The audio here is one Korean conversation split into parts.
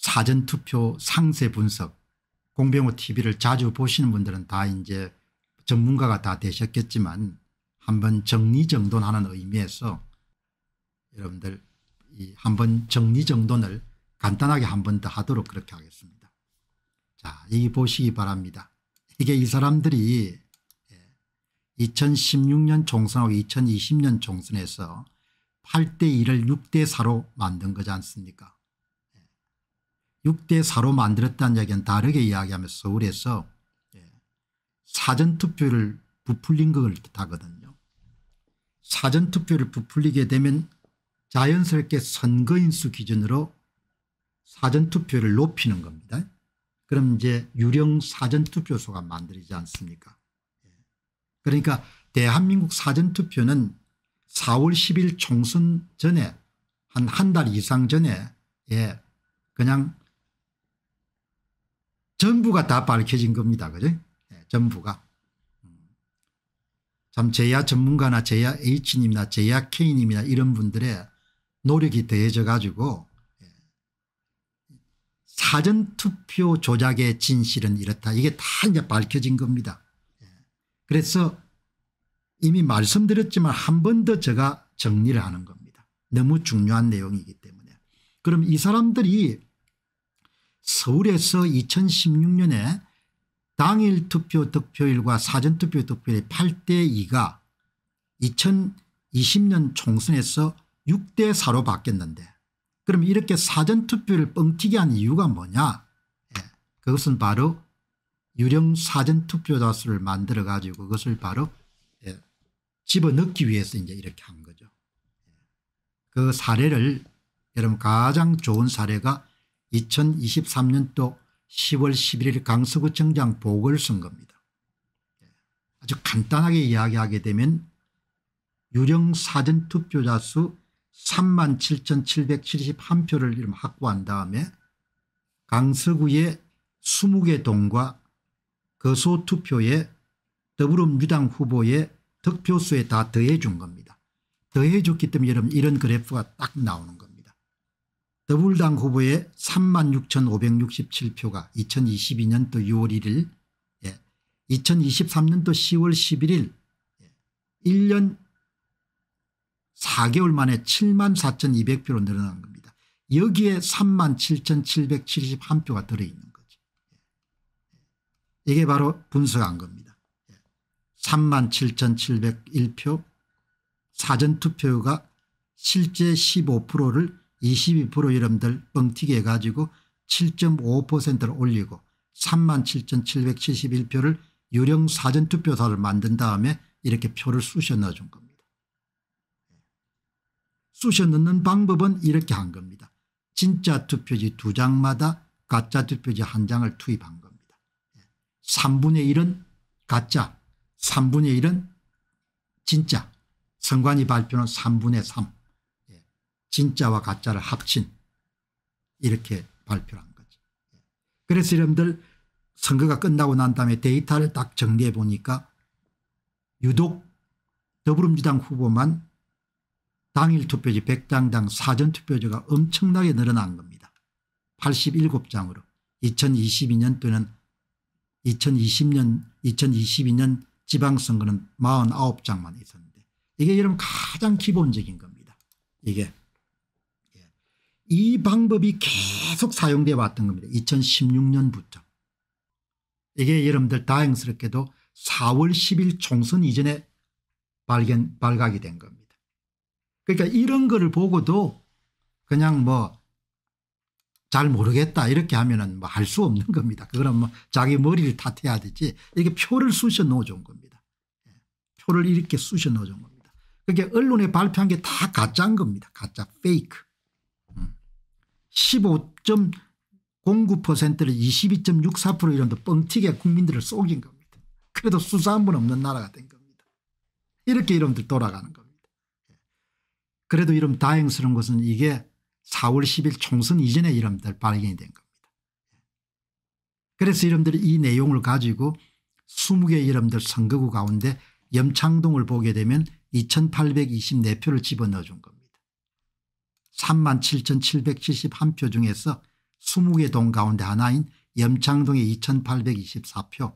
사전투표 상세 분석 공병호 tv를 자주 보시는 분들은 다 이제 전문가가 다 되셨겠지만 한 번 정리정돈하는 의미에서 여러분들 한 번 정리정돈을 간단하게 한 번 더 하도록 그렇게 하겠습니다. 자, 이 보시기 바랍니다. 이게 이 사람들이 2016년 예, 총선하고 2020년 총선에서 8대 1을 6대 4로 만든 거지 않습니까? 6대 4로 만들었다는 이야기는 다르게 이야기하면서 서울에서 예, 사전투표를 부풀린 걸 뜻하거든요. 사전투표를 부풀리게 되면 자연스럽게 선거인수 기준으로 사전투표를 높이는 겁니다. 그럼 이제 유령 사전투표소가 만들어지지 않습니까 예. 그러니까 대한민국 사전투표는 4월 10일 총선 전에 한 한 달 이상 전에 예, 그냥 전부가 다 밝혀진 겁니다. 그죠? 네, 전부가. 음. 참 제야 전문가나 제야 H님이나 제야 K님이나 이런 분들의 노력이 더해져 가지고 예. 사전투표 조작의 진실은 이렇다. 이게 다 이제 밝혀진 겁니다. 예. 그래서 이미 말씀드렸지만 한 번 더 제가 정리를 하는 겁니다. 너무 중요한 내용이기 때문에. 그럼 이 사람들이 서울에서 2016년에 당일 투표 득표율과 사전투표 득표율 8대2가 2020년 총선에서 6대4로 바뀌었는데 그럼 이렇게 사전투표를 뻥튀기 한 이유가 뭐냐 예, 그것은 바로 유령 사전투표자 수를 만들어 가지고 그것을 바로 예, 집어넣기 위해서 이제 이렇게 한 거죠. 예, 그 사례를 여러분 가장 좋은 사례가 2023년도 10월 11일 강서구청장 보궐선거입니다. 아주 간단하게 이야기하게 되면 유령 사전투표자 수 3만 7,771표를 확보한 다음에 강서구의 20개 동과 거소투표에 더불어민주당 후보의 득표수에 다 더해 준 겁니다. 더해 줬기 때문에 여러분 이런 그래프가 딱 나오는 겁니다. 더불당 후보의 36,567표가 2022년도 6월 1일 예, 2023년도 10월 11일 예, 1년 4개월 만에 74,200표로 늘어난 겁니다. 여기에 37,771표가 들어있는 거죠. 예, 이게 바로 분석한 겁니다. 37,701표 예. 사전투표가 실제 15%를 22% 여러분들 뻥튀기 해가지고 7.5%를 올리고 37,771표를 유령 사전투표사를 만든 다음에 이렇게 표를 쑤셔 넣어준 겁니다. 쑤셔 넣는 방법은 이렇게 한 겁니다. 진짜 투표지 두 장마다 가짜 투표지 한 장을 투입한 겁니다. 3분의 1은 가짜, 3분의 1은 진짜, 선관위 발표는 3분의 3. 진짜와 가짜를 합친 이렇게 발표를 한 거죠. 그래서 여러분들 선거가 끝나고 난 다음에 데이터를 딱 정리해 보니까 유독 더불어민주당 후보만 당일 투표지 100당당 사전 투표지가 엄청나게 늘어난 겁니다. 87장으로 2022년도는 2020년 2022년 지방선거는 49장만 있었는데 이게 여러분 가장 기본적인 겁니다. 이게 이 방법이 계속 사용되어 왔던 겁니다. 2016년부터. 이게 여러분들 다행스럽게도 4월 10일 총선 이전에 발견, 발각이 된 겁니다. 그러니까 이런 거를 보고도 그냥 뭐 잘 모르겠다 이렇게 하면은 뭐 할 수 없는 겁니다. 그거는 뭐 자기 머리를 탓해야 되지 이게 표를 쑤셔 넣어준 겁니다. 예. 표를 이렇게 쑤셔 넣어준 겁니다. 그러 언론에 발표한 게 다 가짜인 겁니다. 가짜 페이크. 15.09%를 22.64% 이런 데 뻥튀게 국민들을 속인 겁니다. 그래도 수사한 분 없는 나라가 된 겁니다. 이렇게 이름들 돌아가는 겁니다. 그래도 이름 다행스러운 것은 이게 4월 10일 총선 이전에 이름들 발견이 된 겁니다. 그래서 이름들이 내용을 가지고 20개 이름들 선거구 가운데 염창동을 보게 되면 2824표를 집어넣어준 겁니다. 3만 7,771표 중에서 20개 동 가운데 하나인 염창동의 2,824표,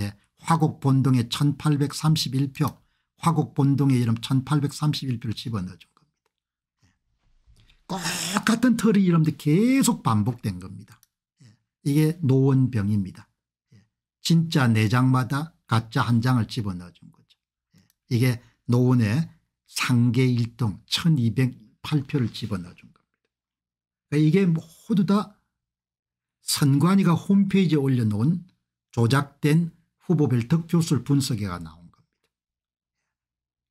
예, 화곡본동의 1,831표, 화곡본동의 이름 1,831표를 집어넣어준 겁니다. 예. 꼭 같은 털이 이름도 계속 반복된 겁니다. 예. 이게 노원병입니다. 예. 진짜 네 장마다 가짜 한 장을 집어넣어준 거죠. 예. 이게 노원의 상계 1동 1200, 발표를 집어넣어준 겁니다. 그러니까 이게 모두 다 선관위가 홈페이지에 올려놓은 조작된 후보별 득표수를 분석해가 나온 겁니다.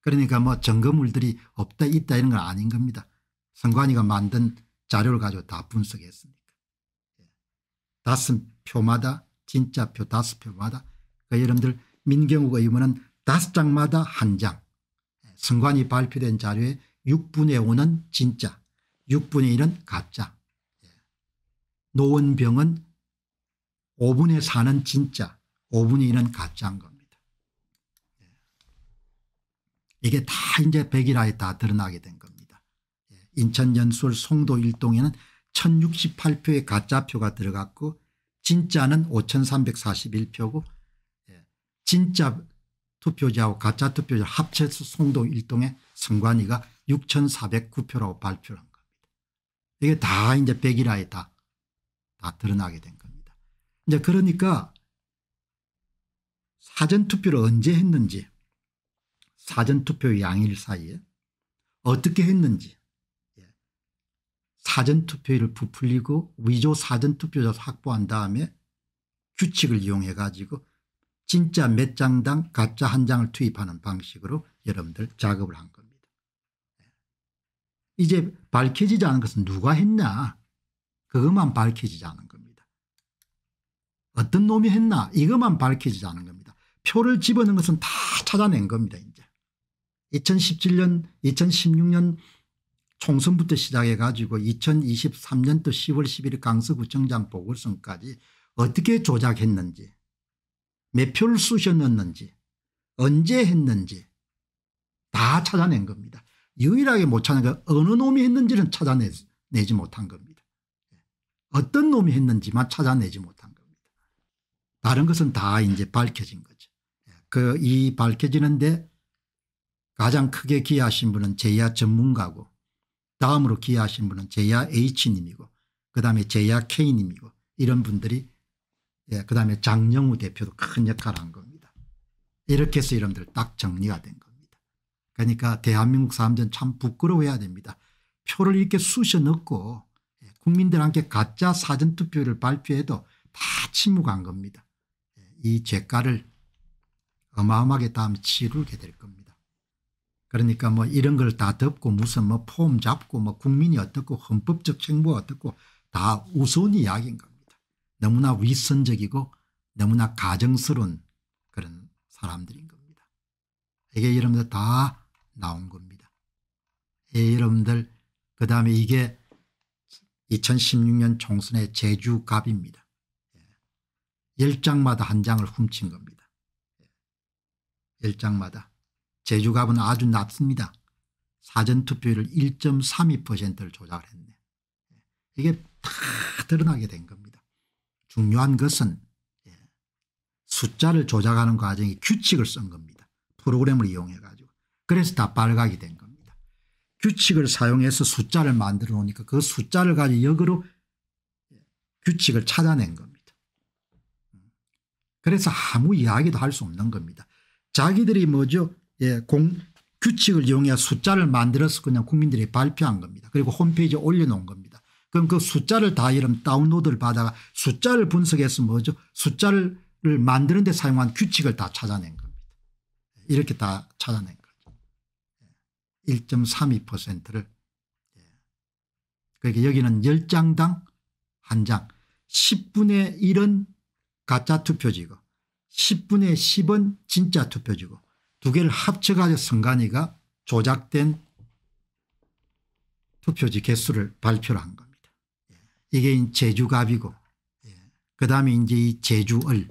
그러니까 뭐 점검물들이 없다 있다 이런 건 아닌 겁니다. 선관위가 만든 자료를 가지고 다 분석했으니까. 예. 다섯 표마다 진짜 표 다섯 표마다 그 여러분들 민경욱 의원은 다섯 장마다 한 장. 예. 선관위 발표된 자료에 6분의 5는 진짜 6분의 1은 가짜 노원병은 5분의 4는 진짜 5분의 1은 가짜인 겁니다. 이게 다 이제 백일화에 다 드러나게 된 겁니다. 인천 연수월 송도 일동에는 1068표의 가짜표가 들어갔고 진짜는 5341표고 진짜 투표자와 가짜 투표자 합쳐서 송도 일동의 선관위가 6,409표로 발표한 겁니다. 이게 다 이제 백일화에 다, 다 드러나게 된 겁니다. 이제 그러니까 사전투표를 언제 했는지 사전투표 양일 사이에 어떻게 했는지 예, 사전투표를 부풀리고 위조 사전투표자 확보한 다음에 규칙을 이용해 가지고 진짜 몇 장당 가짜 한 장을 투입하는 방식으로 여러분들 작업을 한 겁니다. 이제 밝혀지지 않은 것은 누가 했냐 그것만 밝혀지지 않은 겁니다. 어떤 놈이 했나 이것만 밝혀지지 않은 겁니다. 표를 집어넣은 것은 다 찾아낸 겁니다. 이제 2017년 2016년 총선부터 시작해 가지고 2023년도 10월 11일 강서구청장 보궐선까지 어떻게 조작했는지 몇 표를 쑤셔 넣는지 언제 했는지 다 찾아낸 겁니다. 유일하게 못 찾는 건 어느 놈이 했는지는 찾아내지 못한 겁니다. 어떤 놈이 했는지만 찾아내지 못한 겁니다. 다른 것은 다 이제 밝혀진 거죠. 그 이 밝혀지는데 가장 크게 기여하신 분은 제야 전문가고 다음으로 기여하신 분은 제야 H님이고 그다음에 제야 K님이고 이런 분들이 예, 그다음에 장영우 대표도 큰 역할을 한 겁니다. 이렇게 해서 이름들 딱 정리가 된 거예요. 그러니까 대한민국 사람들은 참 부끄러워해야 됩니다. 표를 이렇게 쑤셔 넣고 예, 국민들한테 가짜 사전투표를 발표해도 다 침묵한 겁니다. 예, 이 죄가를 어마어마하게 다음 치르게 될 겁니다. 그러니까 뭐 이런 걸 다 덮고 무슨 뭐 폼 잡고 뭐 국민이 어떻고 헌법적 정부가 어떻고 다 우스운 이야기인 겁니다. 너무나 위선적이고 너무나 가정스러운 그런 사람들인 겁니다. 이게 여러분들 다 나온 겁니다. 예, 여러분들 그 다음에 이게 2016년 총선의 제주갑입니다. 10장마다 예. 한 장을 훔친 겁니다. 10장마다. 예. 제주갑은 아주 낮습니다. 사전투표율 1.32%를 조작했네. 예. 이게 다 드러나게 된 겁니다. 중요한 것은 숫자를 조작하는 과정에 규칙을 쓴 겁니다. 프로그램을 이용해 가지고. 그래서 다빨갛게된 겁니다. 규칙을 사용해서 숫자를 만들어 놓으니까 그 숫자를 가지고 역으로 규칙을 찾아낸 겁니다. 그래서 아무 이야기도 할 수 없는 겁니다. 자기들이 뭐죠? 예, 공, 규칙을 이용해 숫자를 만들어서 그냥 국민들이 발표한 겁니다. 그리고 홈페이지에 올려놓은 겁니다. 그럼 그 숫자를 다 이름 다운로드를 받아가 숫자를 분석해서 뭐죠? 숫자를 만드는 데 사용한 규칙을 다 찾아낸 겁니다. 이렇게 다 찾아낸 겁니다. 1.32%를 그러니까 여기는 10장당 1장 10분의 1은 가짜 투표지고 10분의 10은 진짜 투표지고 두 개를 합쳐가지고 선관위가 조작된 투표지 개수를 발표를 한 겁니다. 예. 이게 제주갑이고 예. 그 다음에 이제 이 제주을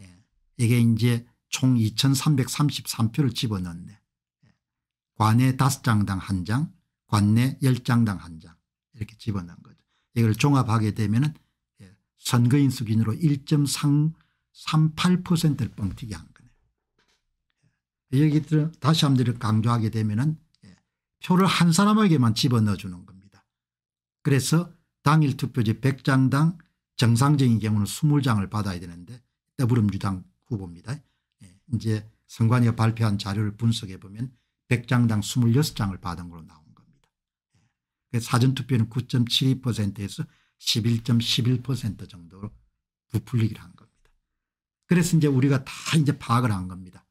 예. 이게 이제 총 2333표를 집어넣는 관내 다섯 장당 한 장, 관내 열 장당 한 장 이렇게 집어넣은 거죠. 이걸 종합하게 되면 은 예, 선거인 수준으로 1.38%를 뻥튀기 한 거네요. 예. 여기 다시 한 번 강조하게 되면 은 예, 표를 한 사람에게만 집어넣어 주는 겁니다. 그래서 당일 투표지 100장당 정상적인 경우는 20장을 받아야 되는데 더불어민주당 후보입니다. 이제 선관위가 발표한 자료를 분석해 보면 100장당 26장을 받은 걸로 나온 겁니다. 예. 사전투표는 9.72%에서 11.11% 정도로 부풀리기를 한 겁니다. 그래서 이제 우리가 다 이제 파악을 한 겁니다.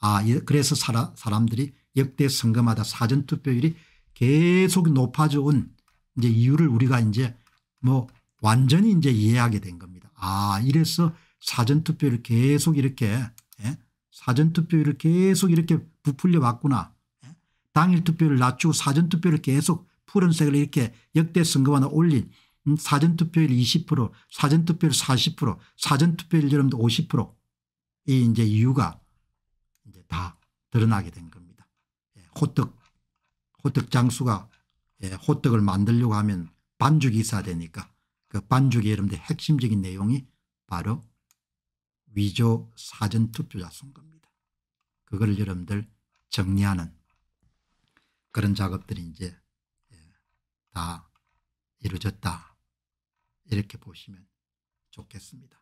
아, 그래서 사람들이 역대 선거마다 사전투표율이 계속 높아져온 이제 이유를 우리가 이제 뭐 완전히 이제 이해하게 된 겁니다. 아, 이래서 사전투표를 계속 이렇게 예? 사전투표율을 계속 이렇게 부풀려 왔구나. 당일 투표를 낮추고 사전투표를 계속 푸른색을 이렇게 역대 선거마다 올린 음, 사전투표율 20% 사전투표율 40% 사전투표율 여러분들 50%이 이제 이유가 이제 다 드러나게 된 겁니다. 예, 호떡 호떡 장수가 예, 호떡을 만들려고 하면 반죽이 있어야 되니까 그 반죽의 여러분들 핵심적인 내용이 바로 위조 사전투표자 선거입니다. 그걸 여러분들 정리하는 그런 작업들이 이제 예, 다 이루어졌다 이렇게 보시면 좋겠습니다.